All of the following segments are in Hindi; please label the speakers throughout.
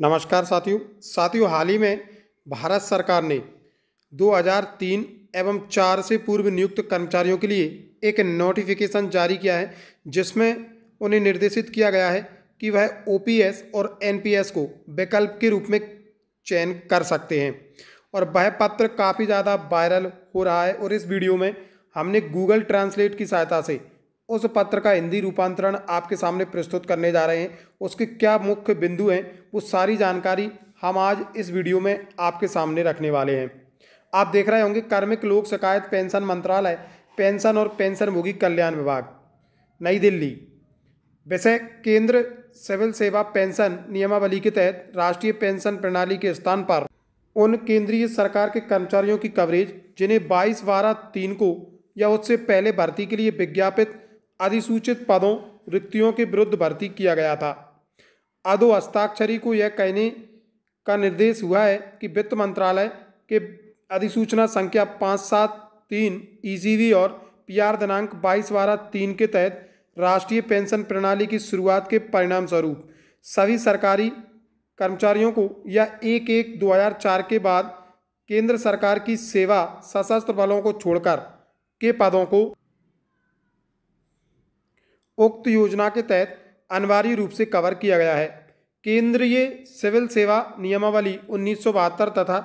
Speaker 1: नमस्कार साथियों साथियों हाल ही में भारत सरकार ने 2003 एवं 4 से पूर्व नियुक्त कर्मचारियों के लिए एक नोटिफिकेशन जारी किया है जिसमें उन्हें निर्देशित किया गया है कि वह ओपीएस और एनपीएस को विकल्प के रूप में चयन कर सकते हैं और वह पत्र काफ़ी ज़्यादा वायरल हो रहा है और इस वीडियो में हमने गूगल ट्रांसलेट की सहायता से उस पत्र का हिंदी रूपांतरण आपके सामने प्रस्तुत करने जा रहे हैं उसके क्या मुख्य बिंदु हैं वो सारी जानकारी हम आज इस वीडियो में आपके सामने रखने वाले हैं आप देख रहे होंगे कार्मिक लोक शिकायत पेंशन मंत्रालय पेंशन और पेंशनभोगी कल्याण विभाग नई दिल्ली वैसे केंद्र सिविल सेवा पेंशन नियमावली के तहत राष्ट्रीय पेंशन प्रणाली के स्थान पर उन केंद्रीय सरकार के कर्मचारियों की कवरेज जिन्हें बाईस बारह तीन को या उससे पहले भर्ती के लिए विज्ञापित अधिसूचित पदों रिक्तियों के विरुद्ध भर्ती किया गया था अधो हस्ताक्षरी को यह कहने का निर्देश हुआ है कि वित्त मंत्रालय के अधिसूचना संख्या पाँच सात तीन ई e और पी आर दिनांक बाईस बारह तीन के तहत राष्ट्रीय पेंशन प्रणाली की शुरुआत के परिणाम स्वरूप सभी सरकारी कर्मचारियों को या एक एक दो हजार चार के बाद केंद्र सरकार की सेवा सशस्त्र बलों को छोड़कर के पदों को उक्त योजना के तहत अनिवार्य रूप से कवर किया गया है केंद्रीय सिविल सेवा नियमावली उन्नीस तथा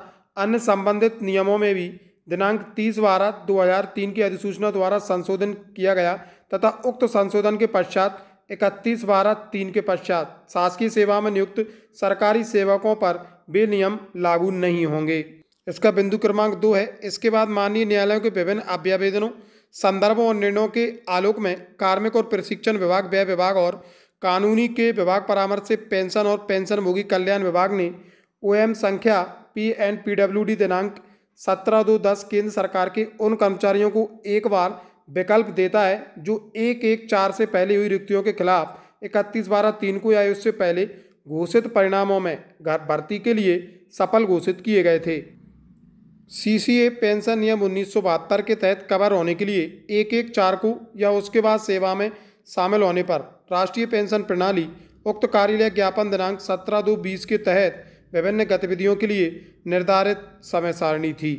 Speaker 1: अन्य संबंधित नियमों में भी दिनांक 30 बारह 2003 की अधिसूचना द्वारा संशोधन किया गया तथा उक्त संशोधन के पश्चात 31 बारह तीन के पश्चात शासकीय सेवा में नियुक्त सरकारी सेवकों पर वे नियम लागू नहीं होंगे इसका बिंदु क्रमांक दो है इसके बाद माननीय न्यायालयों के विभिन्न अभ्यावेदनों संदर्भों और निर्णयों के आलोक में कार्मिक और प्रशिक्षण विभाग व्यय विभाग और कानूनी के विभाग परामर्श से पेंशन और पेंशनभोगी कल्याण विभाग ने ओ एम संख्या P N P W D दिनांक सत्रह दो दस केंद्र सरकार के उन कर्मचारियों को एक बार विकल्प देता है जो एक एक चार से पहले हुई रिक्तियों के खिलाफ इकतीस बारह तीन को या उससे पहले घोषित परिणामों में भर्ती के लिए सफल घोषित किए गए थे सीसीए पेंशन नियम उन्नीस के तहत कवर होने के लिए एक एक चार को या उसके बाद सेवा में शामिल होने पर राष्ट्रीय पेंशन प्रणाली उक्त कार्यालय ज्ञापन दिनांक सत्रह दो बीस के तहत विभिन्न गतिविधियों के लिए निर्धारित समय सारणी थी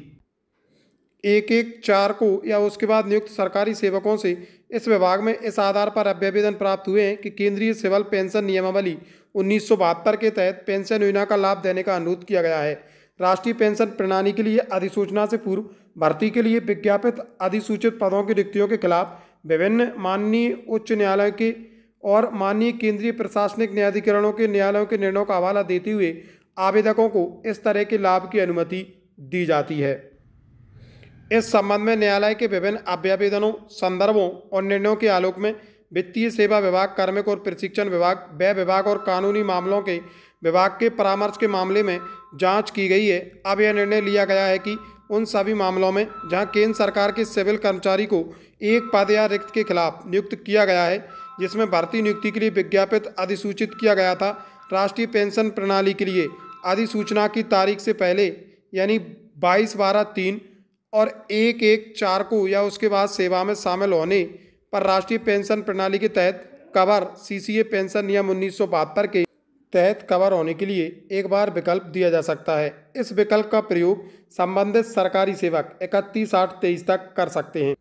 Speaker 1: एक एक चार को या उसके बाद नियुक्त सरकारी सेवकों से इस विभाग में इस आधार पर अभ्यावेदन प्राप्त हुए हैं कि केंद्रीय सिविल पेंशन नियमावली उन्नीस के तहत पेंशन योजना का लाभ देने का अनुरोध किया गया है राष्ट्रीय पेंशन प्रणाली के लिए अधिसूचना से पूर्व भर्ती के लिए विज्ञापित अधिसूचित पदों की रिक्तियों के खिलाफ विभिन्न माननीय उच्च न्यायालय के और माननीय केंद्रीय प्रशासनिक न्यायाधिकरणों के न्यायालयों के निर्णयों का हवाला देते हुए आवेदकों को इस तरह के लाभ की अनुमति दी जाती है इस संबंध में न्यायालय के विभिन्न अभ्यावेदनों संदर्भों और निर्णयों के आलोक में वित्तीय सेवा विभाग कार्मिक और प्रशिक्षण विभाग व्यय विभाग और कानूनी मामलों के विभाग के परामर्श के मामले में जांच की गई है अब यह निर्णय लिया गया है कि उन सभी मामलों में जहां केंद्र सरकार के सिविल कर्मचारी को एक पद या रिक्त के खिलाफ नियुक्त किया गया है जिसमें भर्ती नियुक्ति के लिए विज्ञापित अधिसूचित किया गया था राष्ट्रीय पेंशन प्रणाली के लिए अधिसूचना की तारीख से पहले यानी बाईस बारह तीन और एक एक चार को या उसके बाद सेवा में शामिल होने पर राष्ट्रीय पेंशन प्रणाली के तहत कवर सीसीए पेंशन नियम उन्नीस के तहत कवर होने के लिए एक बार विकल्प दिया जा सकता है इस विकल्प का प्रयोग संबंधित सरकारी सेवक इकतीस आठ तेईस तक कर सकते हैं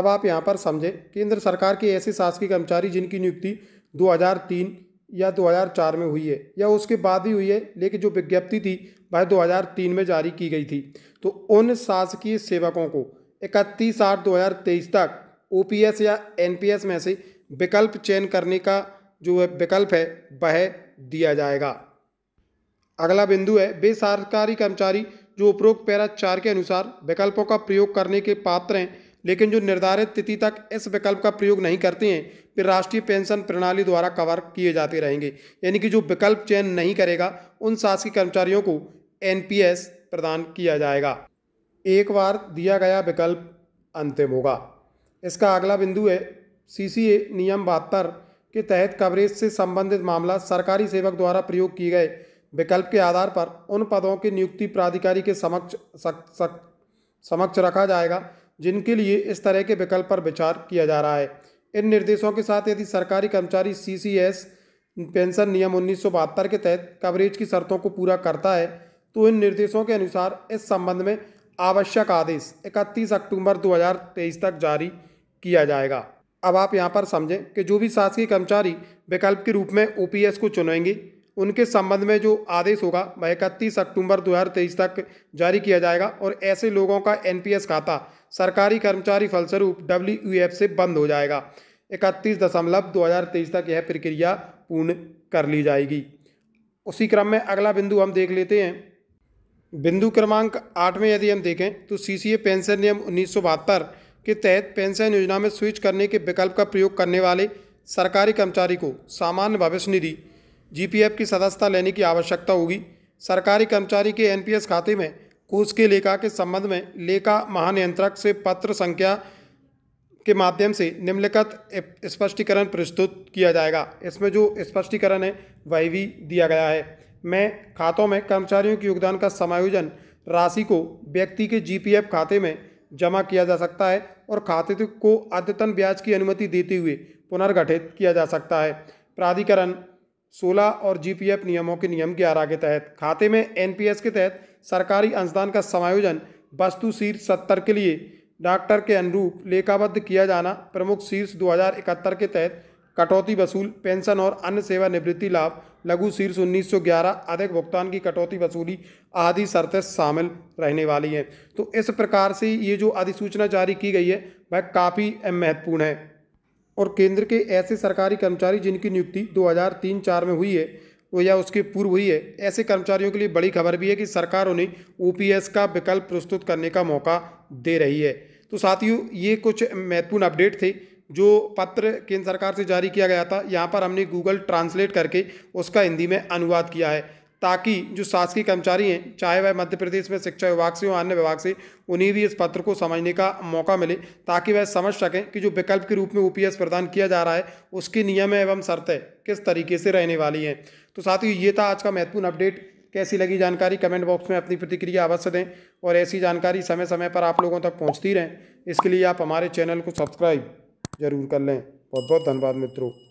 Speaker 1: अब आप यहाँ पर समझें केंद्र सरकार के ऐसे शासकीय कर्मचारी जिनकी नियुक्ति 2003 या 2004 में हुई है या उसके बाद ही हुई है लेकिन जो विज्ञप्ति थी वह 2003 में जारी की गई थी तो उन शासकीय सेवकों को इकतीस आठ दो तक ओ या एन में से विकल्प चयन करने का जो विकल्प है वह दिया जाएगा अगला बिंदु है बेसरकारी कर्मचारी जो उपरोक्त पैरा चार के अनुसार विकल्पों का प्रयोग करने के पात्र हैं लेकिन जो निर्धारित तिथि तक इस विकल्प का प्रयोग नहीं करते हैं फिर राष्ट्रीय पेंशन प्रणाली द्वारा कवर किए जाते रहेंगे यानी कि जो विकल्प चयन नहीं करेगा उन शासकीय कर्मचारियों को एन प्रदान किया जाएगा एक बार दिया गया विकल्प अंतिम होगा इसका अगला बिंदु है सी नियम बहत्तर के तहत कवरेज से संबंधित मामला सरकारी सेवक द्वारा प्रयोग किए गए विकल्प के आधार पर उन पदों के नियुक्ति प्राधिकारी के समक्ष सक, सक, समक्ष रखा जाएगा जिनके लिए इस तरह के विकल्प पर विचार किया जा रहा है इन निर्देशों के साथ यदि सरकारी कर्मचारी सीसीएस पेंशन नियम उन्नीस के तहत कवरेज की शर्तों को पूरा करता है तो इन निर्देशों के अनुसार इस संबंध में आवश्यक आदेश 31 अक्टूबर 2023 तक जारी किया जाएगा अब आप यहाँ पर समझें कि जो भी शासकीय कर्मचारी विकल्प के रूप में ओ को चुनेंगे उनके संबंध में जो आदेश होगा वह इकतीस अक्टूबर 2023 तक जारी किया जाएगा और ऐसे लोगों का एनपीएस खाता सरकारी कर्मचारी फलस्वरूप डब्ल्यू e से बंद हो जाएगा इकतीस दशमलव दो तक यह प्रक्रिया पूर्ण कर ली जाएगी उसी क्रम में अगला बिंदु हम देख लेते हैं बिंदु क्रमांक आठ में यदि हम देखें तो सी पेंशन नियम उन्नीस के तहत पेंशन योजना में स्विच करने के विकल्प का प्रयोग करने वाले सरकारी कर्मचारी को सामान्य भविष्य निधि जीपीएफ की सदस्यता लेने की आवश्यकता होगी सरकारी कर्मचारी के एनपीएस खाते में कोष के लेखा के संबंध में लेखा महानियंत्रक से पत्र संख्या के माध्यम से निम्नलिखित स्पष्टीकरण प्रस्तुत किया जाएगा इसमें जो स्पष्टीकरण है वह भी दिया गया है मैं खातों में कर्मचारियों के योगदान का समायोजन राशि को व्यक्ति के जीपीएफ खाते में जमा किया जा सकता है और खाते को अद्यतन ब्याज की अनुमति देते हुए पुनर्गठित किया जा सकता है प्राधिकरण 16 और जीपीएफ नियमों के नियम ग्यारह के तहत खाते में एनपीएस के तहत सरकारी अंशदान का समायोजन वस्तु शीर्ष सत्तर के लिए डॉक्टर के अनुरूप लेखाबद्ध किया जाना प्रमुख शीर्ष दो के तहत कटौती वसूल पेंशन और अन्य सेवानिवृत्ति लाभ लघु शीर्ष 1911 अधिक भुगतान की कटौती वसूली आदि शर्तें शामिल रहने वाली हैं तो इस प्रकार से ये जो अधिसूचना जारी की गई है वह काफ़ी महत्वपूर्ण है और केंद्र के ऐसे सरकारी कर्मचारी जिनकी नियुक्ति 2003-4 में हुई है वो या उसके पूर्व हुई है ऐसे कर्मचारियों के लिए बड़ी खबर भी है कि सरकार उन्हें ओ का विकल्प प्रस्तुत करने का मौका दे रही है तो साथियों ये कुछ महत्वपूर्ण अपडेट थे जो पत्र केंद्र सरकार से जारी किया गया था यहाँ पर हमने गूगल ट्रांसलेट करके उसका हिंदी में अनुवाद किया है ताकि जो शासकीय कर्मचारी हैं चाहे वह मध्य प्रदेश में शिक्षा विभाग से हो अन्य विभाग से उन्हें भी इस पत्र को समझने का मौका मिले ताकि वह समझ सकें कि जो विकल्प के रूप में ओपीएस प्रदान किया जा रहा है उसके नियम एवं शर्तें किस तरीके से रहने वाली हैं तो साथियों ये था आज का महत्वपूर्ण अपडेट कैसी लगी जानकारी कमेंट बॉक्स में अपनी प्रतिक्रिया अवश्य दें और ऐसी जानकारी समय समय पर आप लोगों तक पहुँचती रहें इसके लिए आप हमारे चैनल को सब्सक्राइब जरूर कर लें बहुत बहुत धन्यवाद मित्रों